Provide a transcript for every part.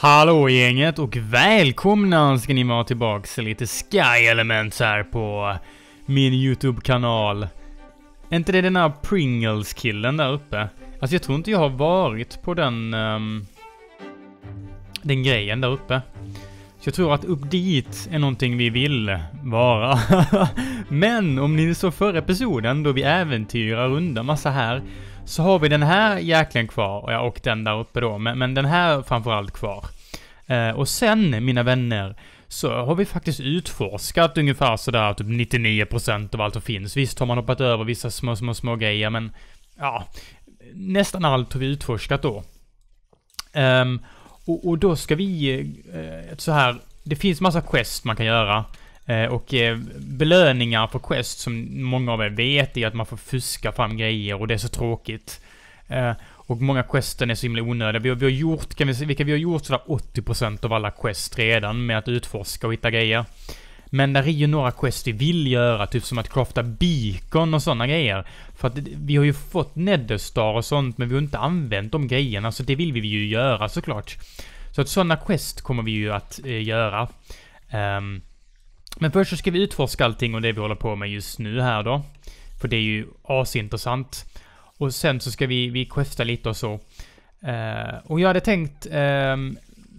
Hallå gänget och välkomna ska ni vara tillbaks till lite Sky Elements här på min YouTube-kanal. Är inte det den här Pringles-killen där uppe? Alltså jag tror inte jag har varit på den... Um, den grejen där uppe. Så jag tror att upp dit är någonting vi vill vara. Men om ni såg förra episoden då vi äventyrar undan massa här så har vi den här jäkeln kvar, och, den där uppe då, men, men den här framförallt kvar. Eh, och sen, mina vänner, så har vi faktiskt utforskat ungefär sådär typ 99% av allt som finns. Visst har man hoppat över vissa små, små, små grejer, men ja, nästan allt har vi utforskat då. Um, och, och, då ska vi, eh, så här, det finns massa quest man kan göra. Eh, och eh, belöningar på Quest som många av er vet är att man får fuska fram grejer och det är så tråkigt. Eh, och många questen är så himla onödiga. Vi har, vi har gjort, kan vi se, vilka vi har gjort sådär 80% av alla quest redan med att utforska och hitta grejer. Men där är ju några quest vi vill göra, typ som att crafta beacon och sådana grejer. För att vi har ju fått Netherstar och sånt, men vi har inte använt de grejerna, så det vill vi ju göra såklart. Så att sådana quest kommer vi ju att eh, göra. Um, men först så ska vi utforska allting och det vi håller på med just nu här då. För det är ju asintressant. Och sen så ska vi, vi questa lite och så. Uh, och jag hade tänkt, uh,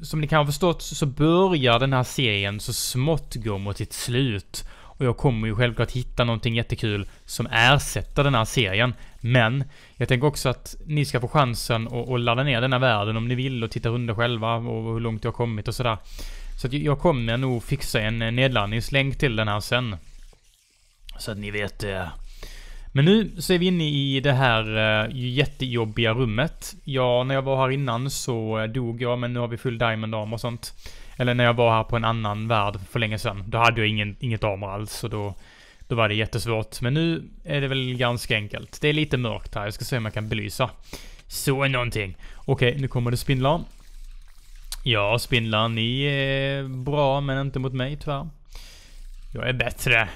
som ni kan ha förstått, så börjar den här serien så smått gå mot sitt slut. Och jag kommer ju självklart hitta någonting jättekul som ersätter den här serien. Men jag tänker också att ni ska få chansen att, att ladda ner denna världen om ni vill och titta runt själva och hur långt jag har kommit och sådär. Så att jag kommer nog fixa en eh, nedladdningslänk till den här sen. Så att ni vet det. Eh. Men nu så är vi inne i det här eh, jättejobbiga rummet. Ja, när jag var här innan så dog jag, men nu har vi full diamond arm och sånt. Eller när jag var här på en annan värld för länge sedan. Då hade jag ingen, inget armor alls, så då, då var det jättesvårt. Men nu är det väl ganska enkelt. Det är lite mörkt här, jag ska se om jag kan belysa. Så någonting. Okej, nu kommer det spindlar. Ja, spindlar, ni är bra men inte mot mig tyvärr. Jag är bättre.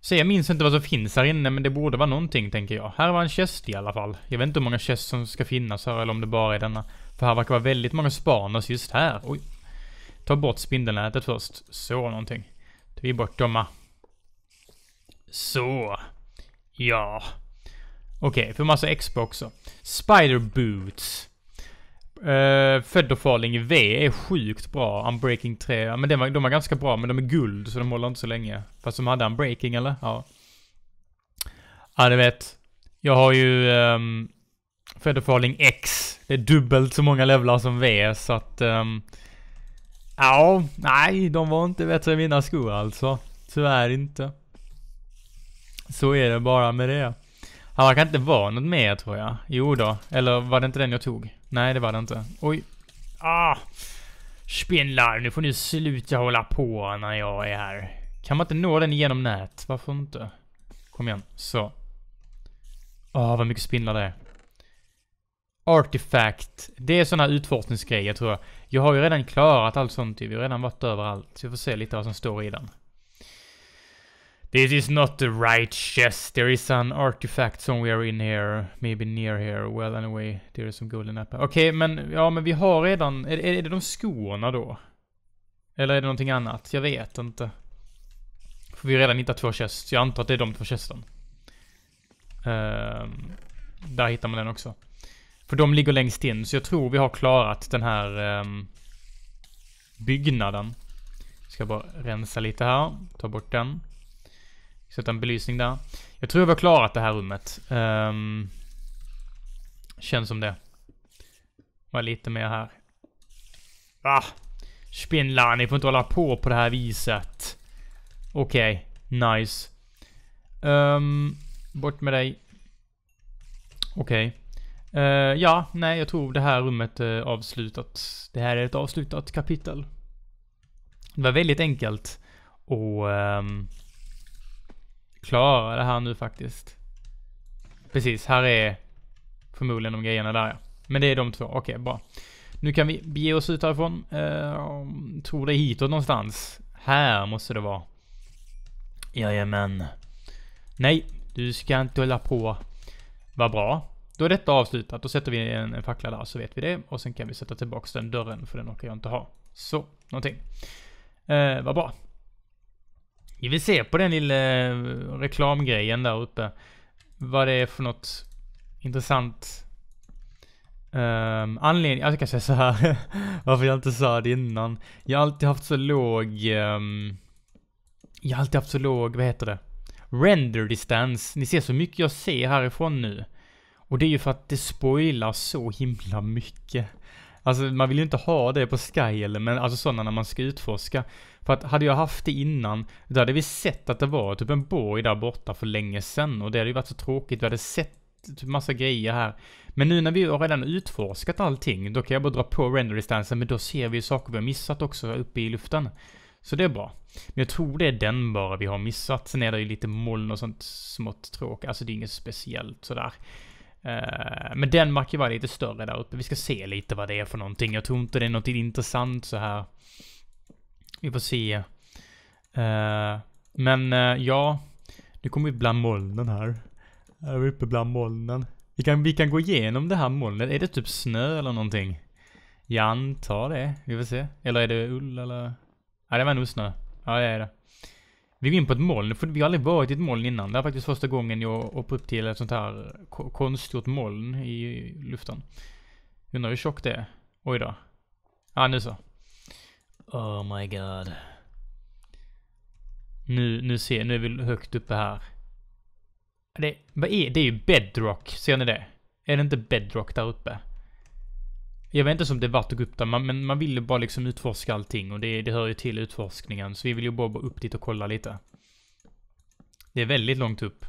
Så jag minns inte vad som finns här inne, men det borde vara någonting, tänker jag. Här var en chest i alla fall. Jag vet inte hur många chests som ska finnas här, eller om det bara är denna. För här verkar vara väldigt många spaners just här. Oj. Ta bort spindelnätet först. Så, någonting. Tar vi bort dem. Ah. Så. Ja. Okej, okay, för massa expo också. Spider boots. Uh, eh, Fedderfarling V är sjukt bra. Unbreaking 3. ja. Men var, de var ganska bra, men de är guld så de håller inte så länge. Fast de hade Unbreaking eller? Ja. Ja, du vet. Jag har ju um, ehm, Fedderfarling X. Det är dubbelt så många levlar som V, så att... Um, ja, nej, de var inte bättre än mina skor alltså. Tyvärr inte. Så är det bara med det. Han verkar inte vara något mer tror jag. Jo då. Eller var det inte den jag tog? Nej, det var det inte. Oj. Ah! Spindlar, nu får ni sluta hålla på när jag är här. Kan man inte nå den genom nät? Varför inte? Kom igen. Så. Åh, ah, oh, vad mycket spindlar det är. Artifact. Det är sådana utforskningsgrejer tror jag. Jag har ju redan klarat allt sånt typ. ju. Vi har redan varit överallt. Så vi får se lite vad som står i den. This is not the right chest. There is an artifact somewhere in here. Maybe near here. Well anyway, there is some golden apple. Okej, okay, men ja, men vi har redan... Är, är det de skorna då? Eller är det någonting annat? Jag vet inte. För vi har redan hittat två chests. Jag antar att det är de två chesten. Um, där hittar man den också. För de ligger längst in, så jag tror vi har klarat den här um, byggnaden. Ska bara rensa lite här. Ta bort den. Sätta en belysning där. Jag tror vi har klarat det här rummet. Um, känns som det. Var lite mer här. Ah! Spindlar, ni får inte hålla på på det här viset. Okej, okay, nice. Um, bort med dig. Okej. Okay. Uh, eh, ja, nej, jag tror det här rummet är avslutat. Det här är ett avslutat kapitel. Det var väldigt enkelt. Och... Um, det här nu faktiskt. Precis, här är förmodligen de grejerna där ja. Men det är de två, okej okay, bra. Nu kan vi bege oss ut härifrån. Uh, tror det är hitåt någonstans. Här måste det vara. Jajamän. Nej, du ska inte hålla på. Vad bra. Då är detta avslutat. Då sätter vi en, en fackla där så vet vi det. Och sen kan vi sätta tillbaka den dörren för den orkar jag inte ha. Så, någonting. Eh, vad bra. Vi vill se på den lilla eh, reklamgrejen där uppe. Vad det är för något intressant um, anledning. Jag kan säga så här. varför jag inte sa det innan. Jag har alltid haft så låg... Um, jag har alltid haft så låg, vad heter det? Render distance. Ni ser så mycket jag ser härifrån nu. Och det är ju för att det spoilar så himla mycket. Alltså man vill ju inte ha det på Sky eller men alltså sådana när man ska utforska. För att hade jag haft det innan, då hade vi sett att det var typ en borg där borta för länge sedan och det hade ju varit så tråkigt. Vi hade sett typ massa grejer här. Men nu när vi har redan utforskat allting, då kan jag bara dra på renderdistansen, men då ser vi ju saker vi har missat också uppe i luften. Så det är bra. Men jag tror det är den bara vi har missat. Sen är det ju lite moln och sånt smått tråkigt. Alltså det är inget speciellt sådär. Uh, men Danmark var lite större där uppe. Vi ska se lite vad det är för någonting. Jag tror inte det är något intressant så här. Vi får se. Uh, men uh, ja, nu kommer vi bland molnen här. Här är vi uppe bland molnen. Vi kan, vi kan gå igenom det här molnet. Är det typ snö eller någonting? Jag antar det. Vi får se. Eller är det ull eller? Ja, det var nog snö. Ja, det är det. Vi går in på ett moln, vi har aldrig varit i ett moln innan. Det är faktiskt första gången jag hoppar upp till ett sånt här konstgjort moln i luften. Undrar hur tjockt det är. Oj då. Ja, ah, nu så. Oh my god. Nu, nu ser, nu är vi högt uppe här. Det, vad är, det är ju bedrock, ser ni det? Är det inte bedrock där uppe? Jag vet inte om det vart och upp där, man, men man vill ju bara liksom utforska allting och det, det hör ju till utforskningen. Så vi vill ju bara upp dit och kolla lite. Det är väldigt långt upp.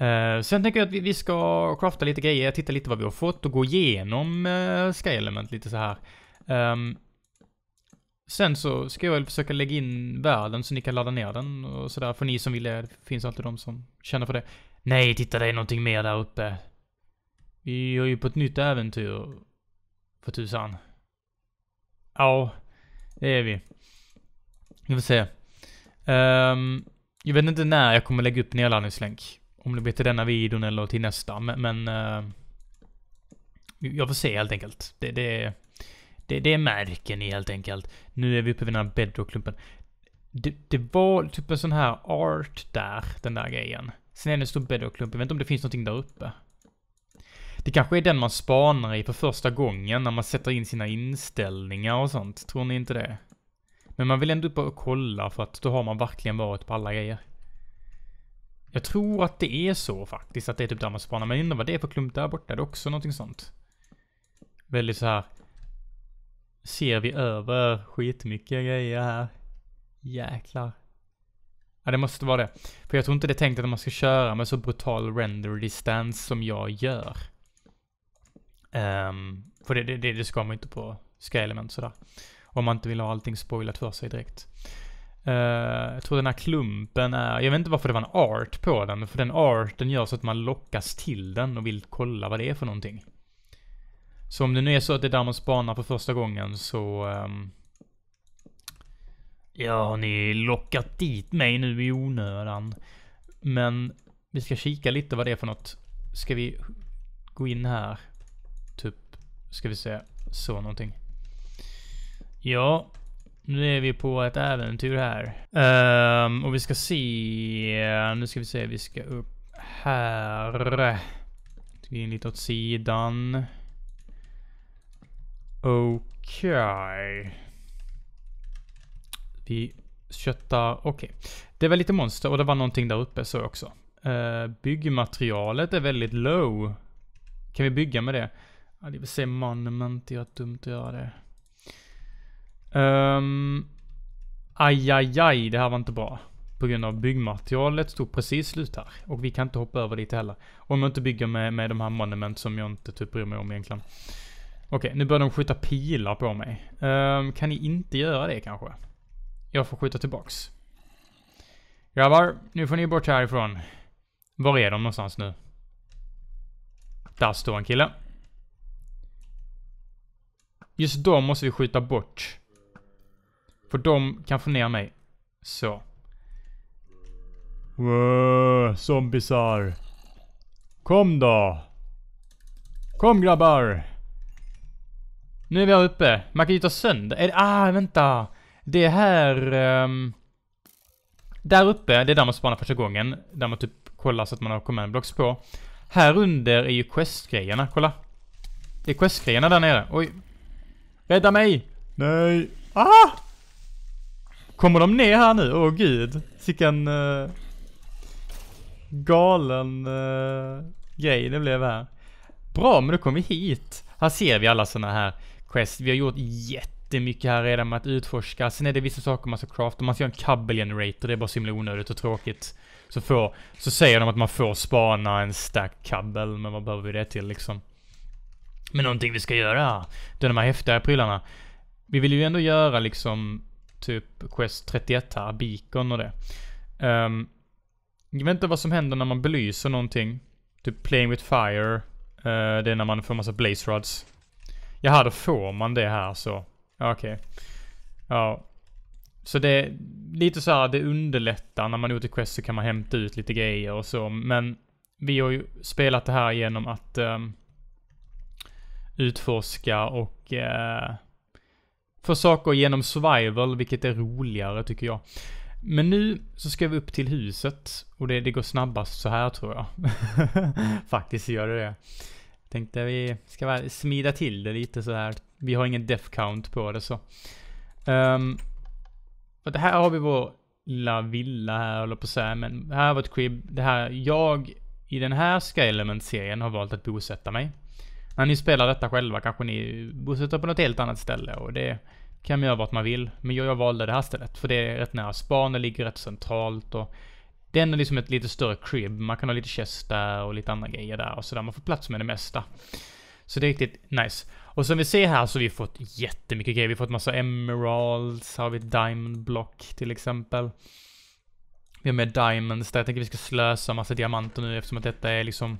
Uh, sen tänker jag att vi, vi ska crafta lite grejer, titta lite vad vi har fått och gå igenom uh, eh, Sky Element lite så här. Um, sen så ska jag väl försöka lägga in världen så ni kan ladda ner den och sådär. För ni som vill det, finns alltid de som känner för det. Nej, titta det är någonting mer där uppe. Vi är ju på ett nytt äventyr. För tusan. Ja, det är vi. Vi får se. Um, jag vet inte när jag kommer lägga upp nedladdningslänk. Om det blir till denna videon eller till nästa, men... men uh, jag får se helt enkelt. Det, det, det, det är märken i helt enkelt. Nu är vi uppe vid den här bedrockklumpen. Det, det, var typ en sån här art där, den där grejen. Sen är det en stor bedrockklump. Jag vet inte om det finns någonting där uppe. Det kanske är den man spanar i för första gången när man sätter in sina inställningar och sånt. Tror ni inte det? Men man vill ändå bara kolla för att då har man verkligen varit på alla grejer. Jag tror att det är så faktiskt, att det är typ där man spanar. Men undrar vad det är för klump där borta. Är Det också någonting sånt. Väldigt så här. Ser vi över skitmycket grejer här. Jäklar. Ja, det måste vara det. För jag tror inte det är tänkt att man ska köra med så brutal render distance som jag gör. Um, för det, det, det, ska man inte på SkyElement sådär. Om man inte vill ha allting spoilat för sig direkt. Uh, jag tror den här klumpen är, jag vet inte varför det var en art på den, för den arten gör så att man lockas till den och vill kolla vad det är för någonting. Så om det nu är så att det är där man spanar för första gången så... Um, ja, har ni lockat dit mig nu i onödan. Men vi ska kika lite vad det är för något. Ska vi gå in här? ska vi säga. Så någonting. Ja, nu är vi på ett äventyr här. Um, och vi ska se... Nu ska vi se, vi ska upp här. Vi in lite åt sidan. Okej. Okay. Vi köttar... Okej. Okay. Det var lite monster och det var någonting där uppe så också. Uh, byggmaterialet är väldigt low. Kan vi bygga med det? Ja, det vill säga monument, det är dumt att göra det. Um, aj, aj, aj, det här var inte bra. På grund av byggmaterialet stod precis slut här. Och vi kan inte hoppa över dit heller. Om jag inte bygger med, med de här monument som jag inte typ bryr mig om egentligen. Okej, nu börjar de skjuta pilar på mig. Um, kan ni inte göra det kanske? Jag får skjuta tillbaks. Grabbar, nu får ni bort härifrån. Var är de någonstans nu? Där står en kille. Just de måste vi skjuta bort. För de kan få ner mig. Så. Wow, zombisar. Kom då. Kom grabbar. Nu är vi här uppe. Man kan ju ta sönder. ah, vänta. Det är här... Um, där uppe, det är där man spanar första gången. Där man typ kollar så att man har command blocks på. Här under är ju questgrejerna, kolla. Det är questgrejerna där nere. Oj, Rädda mig! Nej! Ah! Kommer de ner här nu? Åh oh, gud. Sicken... Uh, eh, galen uh, grej det blev här. Bra, men då kom vi hit. Här ser vi alla såna här quest. Vi har gjort jättemycket här redan med att utforska. Sen är det vissa saker man ska crafta. Man ska göra en kabel generator. Det är bara så himla onödigt och tråkigt. Så, får, så säger de att man får spana en stack kabel, men vad behöver vi det till liksom? med någonting vi ska göra. Det de här häftiga prylarna. Vi vill ju ändå göra liksom typ Quest 31 här, Beacon och det. Um, jag vet inte vad som händer när man belyser någonting. Typ Playing with Fire. Uh, det är när man får massa blaze rods. Jaha, då får man det här så. Okej. Okay. Ja. Så det är lite så här, det underlättar. När man är ute i Quest så kan man hämta ut lite grejer och så. Men vi har ju spelat det här genom att um, utforska och eh, få saker genom survival, vilket är roligare tycker jag. Men nu så ska vi upp till huset och det, det går snabbast så här tror jag. Faktiskt gör det det. Tänkte vi ska smida till det lite så här. Vi har ingen death count på det så. Um, och här har vi vår lilla villa här, håller på att säga, men här har vi ett crib. Det här, jag i den här Sky Element-serien har valt att bosätta mig när ni spelar detta själva kanske ni bosätter på något helt annat ställe och det kan man göra vart man vill. Men jag, jag valde det här stället för det är rätt nära span, det ligger rätt centralt och det är ändå liksom ett lite större crib. Man kan ha lite chest där och lite andra grejer där och sådär. Man får plats med det mesta. Så det är riktigt nice. Och som vi ser här så har vi fått jättemycket grejer. Vi har fått massa emeralds, här har vi diamond block till exempel. Vi har med diamonds där. Jag tänker vi ska slösa massa diamanter nu eftersom att detta är liksom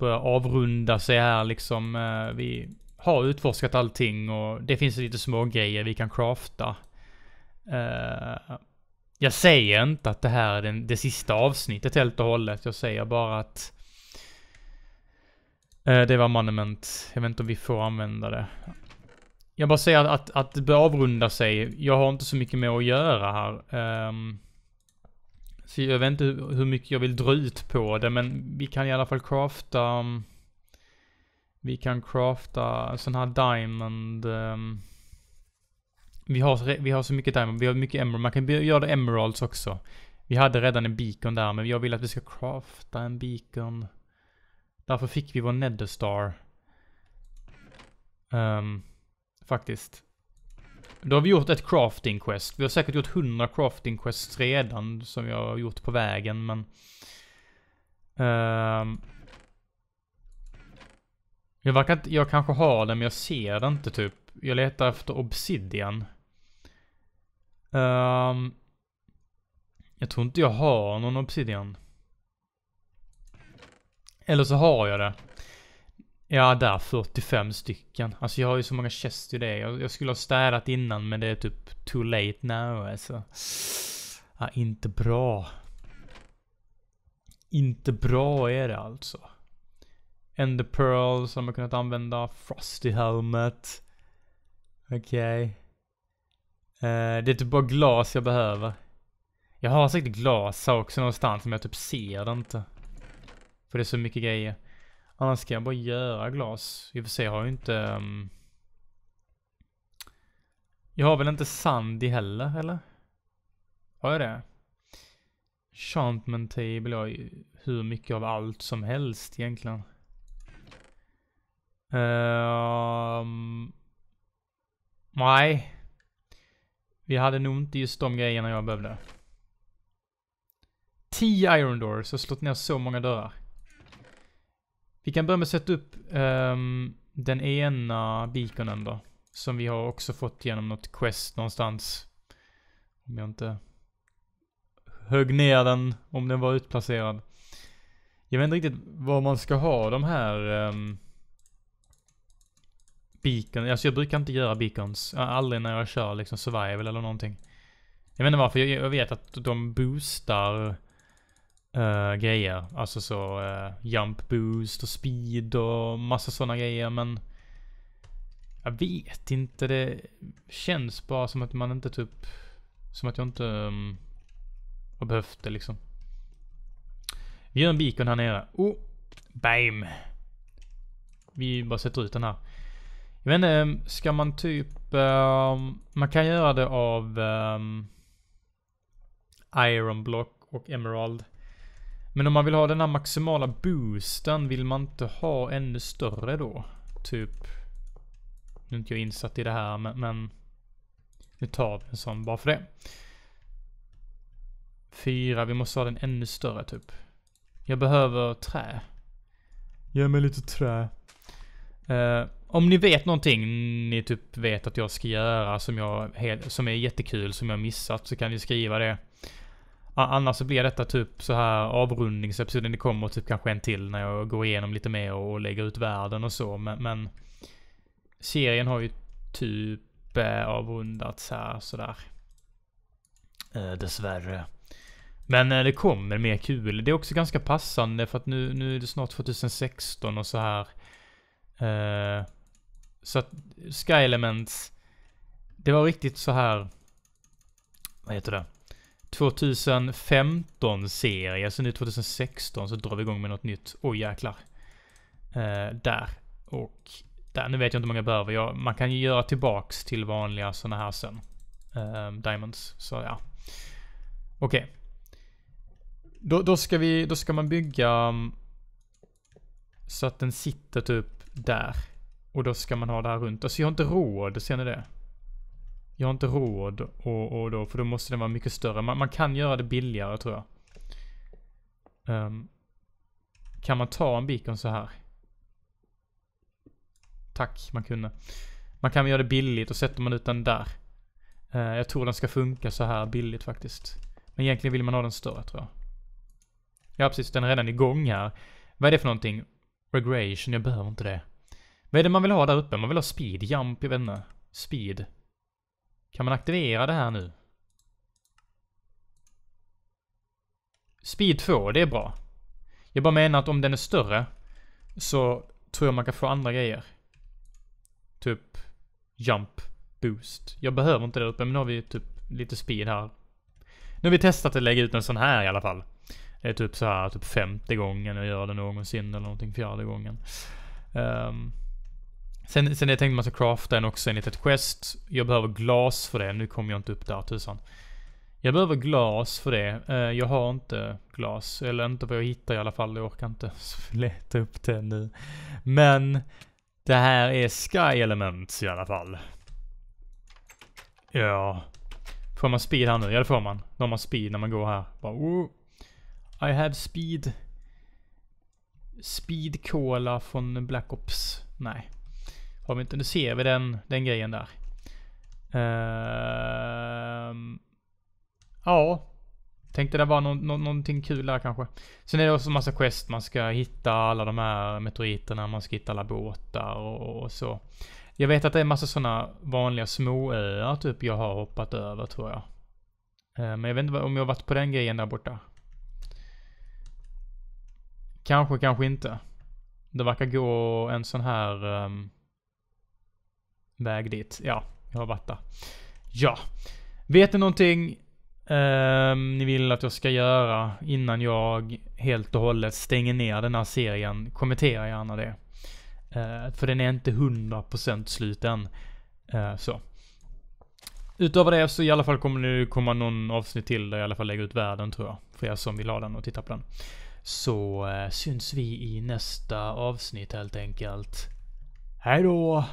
börjar avrunda sig här liksom. Eh, vi har utforskat allting och det finns lite små grejer vi kan crafta. Eh, jag säger inte att det här är det sista avsnittet helt och hållet. Jag säger bara att eh, det var monument. Jag vet inte om vi får använda det. Jag bara säger att, att, att det bör avrunda sig. Jag har inte så mycket mer att göra här. Um, så jag vet inte hur mycket jag vill dra ut på det, men vi kan i alla fall crafta... Um, vi kan crafta sån här diamond... Um, vi, har, vi har så mycket diamond, vi har mycket emerald. Man kan göra emeralds också. Vi hade redan en beacon där, men jag vill att vi ska crafta en beacon. Därför fick vi vår Netherstar. Um, faktiskt. Då har vi gjort ett crafting quest. Vi har säkert gjort 100 crafting quests redan som jag har gjort på vägen, men... Uh, jag verkar inte, jag kanske har den men jag ser den inte typ. Jag letar efter obsidian. Um, jag tror inte jag har någon obsidian. Eller så har jag det. Ja, där 45 stycken. Alltså jag har ju så många chest i det. Jag, jag skulle ha städat innan men det är typ too late now alltså. Ja, inte bra. Inte bra är det alltså. Ender Pearls har man kunnat använda. Frosty Helmet. Okej. Okay. Uh, eh, det är typ bara glas jag behöver. Jag har säkert glas också någonstans men jag typ ser det inte. För det är så mycket grejer. Annars kan jag bara göra glas. I och för sig har jag ju inte... Um... Jag har väl inte sand i heller, eller? Har jag det? Enchantment table, jag har hur mycket av allt som helst egentligen. Um... Nej. Vi hade nog inte just de grejerna jag behövde. 10 iron doors och slått ner så många dörrar. Vi kan börja med att sätta upp um, den ena beaconen då. Som vi har också fått genom något quest någonstans. Om jag inte högg ner den, om den var utplacerad. Jag vet inte riktigt var man ska ha de här um, ehm, beacon. Alltså jag brukar inte göra beacons. Aldrig när jag kör liksom survival eller någonting. Jag vet inte varför. Jag, vet att de boostar uh, grejer. Alltså så uh, jump boost och speed och massa sådana grejer men jag vet inte, det känns bara som att man inte typ som att jag inte um, har behövt det liksom. Vi gör en beacon här nere. Oh! Bam! Vi bara sätter ut den här. Jag vet inte, mm, ska man typ... Um, man kan göra det av um, Iron Block och Emerald. Men om man vill ha den här maximala boosten, vill man inte ha ännu större då? Typ... Nu är inte jag insatt i det här, men... men nu tar vi en sån bara för det. Fyra, vi måste ha den ännu större typ. Jag behöver trä. Ge mig lite trä. Uh, om ni vet någonting ni typ vet att jag ska göra som, jag, som är jättekul, som jag missat, så kan ni skriva det. Annars så blir detta typ så här avrundningsepisoden. Det kommer typ kanske en till när jag går igenom lite mer och lägger ut världen och så. Men, men serien har ju typ eh, avrundats här sådär. Eh, dessvärre. Men eh, det kommer mer kul. Det är också ganska passande för att nu, nu är det snart 2016 och så här. Eh, så att Sky Elements. Det var riktigt så här. Vad heter det? 2015-serie, så nu 2016 så drar vi igång med något nytt. Oj oh, jäklar. Eh, där. Och där, nu vet jag inte hur många jag behöver. Jag, man kan ju göra tillbaks till vanliga sådana här sen. Eh, diamonds, så ja. Okej. Okay. Då, då, ska vi, då ska man bygga mm, så att den sitter typ där. Och då ska man ha det här runt. Alltså jag har inte råd, ser ni det? jag har inte råd och, och då, för då måste den vara mycket större. Man, man kan göra det billigare tror jag. Um, kan man ta en beacon så här? Tack, man kunde. Man kan göra det billigt och sätter man ut den där. Uh, jag tror den ska funka så här billigt faktiskt. Men egentligen vill man ha den större tror jag. Ja precis, den är redan igång här. Vad är det för någonting? Regression, jag behöver inte det. Vad är det man vill ha där uppe? Man vill ha speed, jump, jag vet inte. Speed. Kan man aktivera det här nu? Speed 2, det är bra. Jag bara menar att om den är större så tror jag man kan få andra grejer. Typ jump boost. Jag behöver inte det uppe, men nu har vi typ lite speed här. Nu har vi testat att lägga ut en sån här i alla fall. Det är typ så här, typ femte gången jag gör det någonsin eller någonting, fjärde gången. Um, Sen, sen jag tänkte man ska crafta en också enligt ett quest. Jag behöver glas för det. Nu kommer jag inte upp där tusan. Jag behöver glas för det. Eh, jag har inte glas. Eller inte vad jag hittar i alla fall. Jag orkar inte leta upp det nu. Men det här är Sky Elements i alla fall. Ja. Får man speed här nu? Ja det får man. Då har man speed när man går här. Bara, oh. I have speed. Speed cola från Black Ops. Nej. Har inte, nu ser vi den, den grejen där. Uh, ja, tänkte det var no, no, någonting kul där kanske. Sen är det också en massa quest. Man ska hitta alla de här meteoriterna, man ska hitta alla båtar och, och så. Jag vet att det är en massa sådana vanliga småöar typ jag har hoppat över tror jag. Ehm, men jag vet inte om jag har varit på den grejen där borta. Kanske, kanske inte. Det verkar gå en sån här... Um, väg dit. Ja, jag har varit där. Ja. Vet ni någonting eh, ni vill att jag ska göra innan jag helt och hållet stänger ner den här serien? Kommentera gärna det. Eh, för den är inte 100% slut än. Eh, så. Utöver det så i alla fall kommer det komma någon avsnitt till där jag i alla fall lägger ut världen tror jag. För er som vill ha den och titta på den. Så eh, syns vi i nästa avsnitt helt enkelt. Hej då!